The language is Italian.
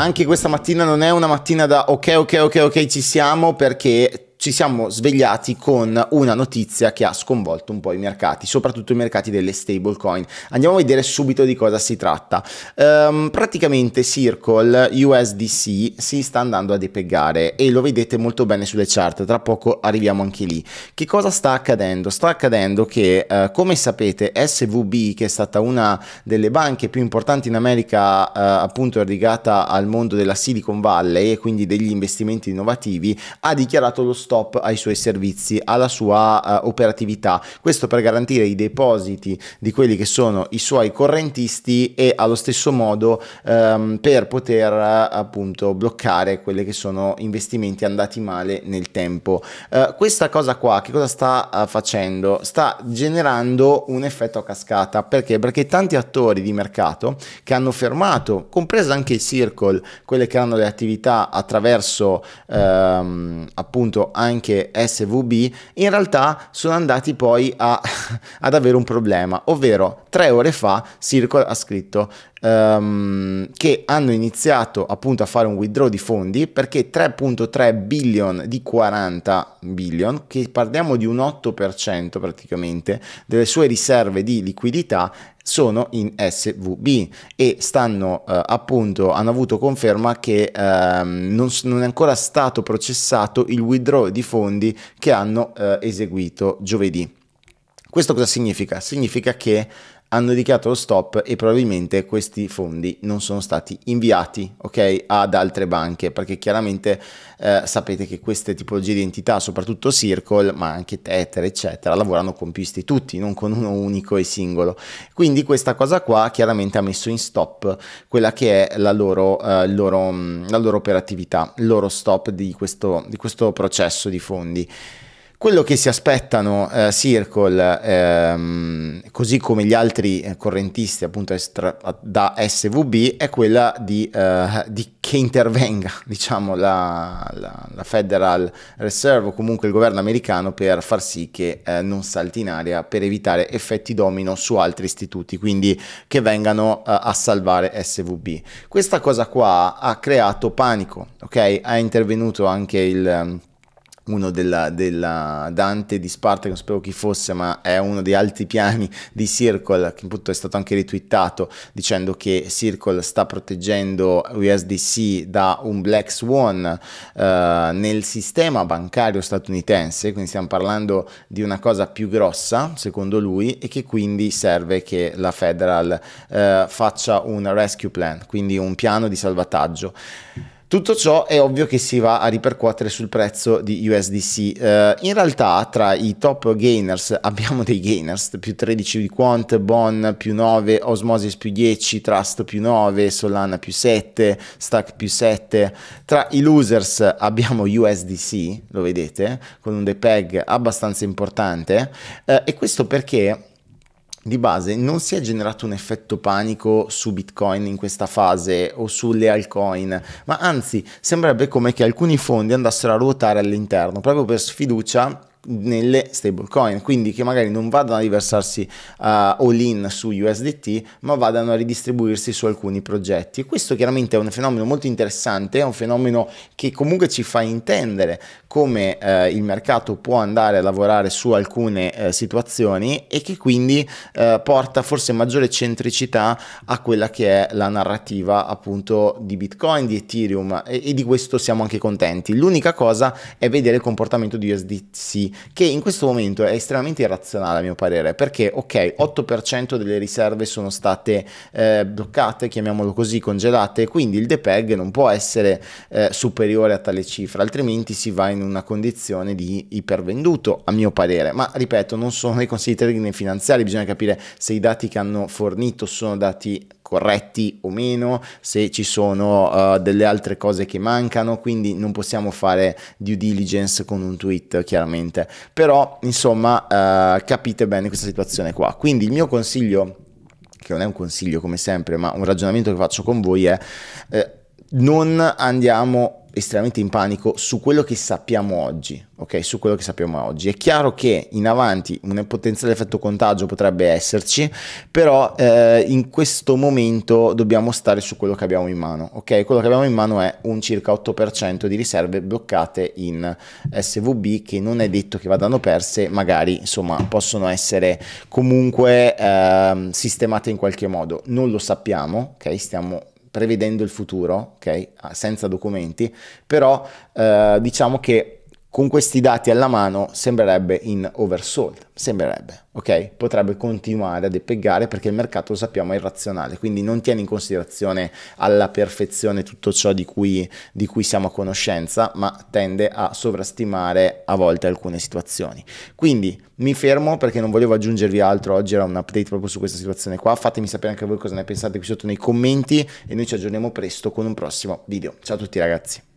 Anche questa mattina non è una mattina da ok, ok, ok, ok, ci siamo perché ci siamo svegliati con una notizia che ha sconvolto un po' i mercati, soprattutto i mercati delle stablecoin. Andiamo a vedere subito di cosa si tratta. Um, praticamente Circle USDC si sta andando a depeggare e lo vedete molto bene sulle chart, tra poco arriviamo anche lì. Che cosa sta accadendo? Sta accadendo che, uh, come sapete, SVB, che è stata una delle banche più importanti in America, uh, appunto legata al mondo della Silicon Valley e quindi degli investimenti innovativi, ha dichiarato lo stop ai suoi servizi, alla sua uh, operatività. Questo per garantire i depositi di quelli che sono i suoi correntisti e allo stesso modo um, per poter uh, appunto bloccare quelli che sono investimenti andati male nel tempo. Uh, questa cosa qua che cosa sta eh, facendo? Sta generando un effetto a cascata perché? Perché tanti attori di mercato che hanno fermato, compresa anche il Circle, quelle che hanno le attività attraverso ehm, appunto anche SVB, in realtà sono andati poi a, ad avere un problema, ovvero tre ore fa Circle ha scritto um, che hanno iniziato appunto a fare un withdraw di fondi perché 3.3 billion di 40 billion, che parliamo di un 8% praticamente delle sue riserve di liquidità sono in SVB e stanno eh, appunto hanno avuto conferma che ehm, non, non, è ancora stato processato il withdraw di fondi che hanno eh, eseguito giovedì. Questo cosa significa? Significa che hanno dichiarato lo stop e probabilmente questi fondi non sono stati inviati okay, ad altre banche perché chiaramente eh, sapete che queste tipologie di entità soprattutto Circle ma anche Tether eccetera lavorano con più istituti non con uno unico e singolo quindi questa cosa qua chiaramente ha messo in stop quella che è la loro, eh, loro, mm, la loro operatività il loro stop di questo, di questo processo di fondi quello che si aspettano eh, Circle, ehm, così come gli altri eh, correntisti appunto estra- da SVB, è quella di, eh, di che intervenga diciamo, la, la, la, Federal Reserve o comunque il governo americano per far sì che eh, non salti in aria, per evitare effetti domino su altri istituti, quindi che vengano eh, a salvare SVB. Questa cosa qua ha creato panico, ok? Ha intervenuto anche il ehm, uno della, della, Dante di Sparta, non spero chi fosse, ma è uno dei piani di Circle, che appunto è stato anche ritwittato dicendo che Circle sta proteggendo USDC da un Black Swan eh, nel sistema bancario statunitense, quindi stiamo parlando di una cosa più grossa, secondo lui, e che quindi serve che la Federal eh, faccia un rescue plan, quindi un piano di salvataggio. Tutto ciò è ovvio che si va a ripercuotere sul prezzo di USDC. Eh, in realtà tra i top gainers abbiamo dei gainers, più 13 di Quant, Bon più 9, Osmosis più 10, Trust più 9, Solana più 7, Stack più 7. Tra i losers abbiamo USDC, lo vedete, con un depeg abbastanza importante. Eh, e questo perché di base non si è generato un effetto panico su Bitcoin in questa fase o sulle altcoin, ma anzi sembrerebbe come che alcuni fondi andassero a ruotare all'interno proprio per sfiducia nelle stablecoin, quindi che magari non vadano a riversarsi uh, all in su USDT, ma vadano a ridistribuirsi su alcuni progetti. Questo chiaramente è un fenomeno molto interessante, è un fenomeno che comunque ci fa intendere come uh, il mercato può andare a lavorare su alcune uh, situazioni e che quindi uh, porta forse maggiore centricità a quella che è la narrativa appunto di Bitcoin, di Ethereum e, e di questo siamo anche contenti. L'unica cosa è vedere il comportamento di USDC che in questo momento è estremamente irrazionale a mio parere, perché ok, 8% delle riserve sono state eh, bloccate, chiamiamolo così, congelate, quindi il DPEG non può essere eh, superiore a tale cifra, altrimenti si va in una condizione di ipervenduto, a mio parere. Ma ripeto, non sono dei consigli trading finanziari, bisogna capire se i dati che hanno fornito sono dati corretti o meno, se ci sono uh, delle altre cose che mancano, quindi non possiamo fare due diligence con un tweet chiaramente, però insomma uh, capite bene questa situazione qua. Quindi il mio consiglio, che non è un consiglio come sempre, ma un ragionamento che faccio con voi è eh, non andiamo estremamente in panico su quello che sappiamo oggi, ok? Su quello che sappiamo oggi. È chiaro che in avanti un potenziale effetto contagio potrebbe esserci, però eh, in questo momento dobbiamo stare su quello che abbiamo in mano, ok? Quello che abbiamo in mano è un circa 8% di riserve bloccate in eh, SVB che non è detto che vadano perse, magari insomma possono essere comunque eh, sistemate in qualche modo. Non lo sappiamo, ok? Stiamo prevedendo il futuro, ok? Ah, senza documenti, però eh, diciamo che con questi dati alla mano sembrerebbe in oversold, sembrerebbe, ok? Potrebbe continuare a depeggare perché il mercato, lo sappiamo, è irrazionale, quindi non tiene in considerazione alla perfezione tutto ciò di cui, di cui siamo a conoscenza, ma tende a sovrastimare a volte alcune situazioni. Quindi mi fermo perché non volevo aggiungervi altro, oggi era un update proprio su questa situazione qua, fatemi sapere anche voi cosa ne pensate qui sotto nei commenti e noi ci aggiorniamo presto con un prossimo video. Ciao a tutti ragazzi!